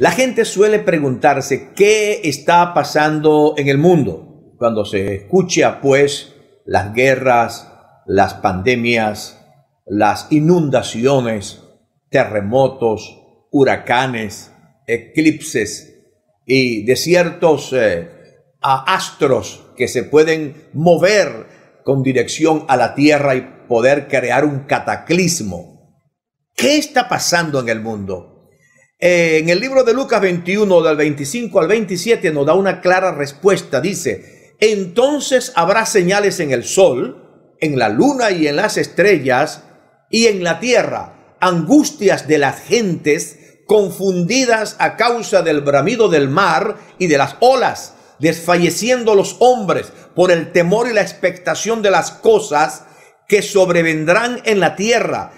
La gente suele preguntarse qué está pasando en el mundo cuando se escucha pues las guerras, las pandemias, las inundaciones, terremotos, huracanes, eclipses y de ciertos eh, astros que se pueden mover con dirección a la Tierra y poder crear un cataclismo. ¿Qué está pasando en el mundo? en el libro de Lucas 21, del 25 al 27, nos da una clara respuesta. Dice, entonces habrá señales en el sol, en la luna y en las estrellas, y en la tierra, angustias de las gentes confundidas a causa del bramido del mar y de las olas, desfalleciendo los hombres por el temor y la expectación de las cosas que sobrevendrán en la tierra,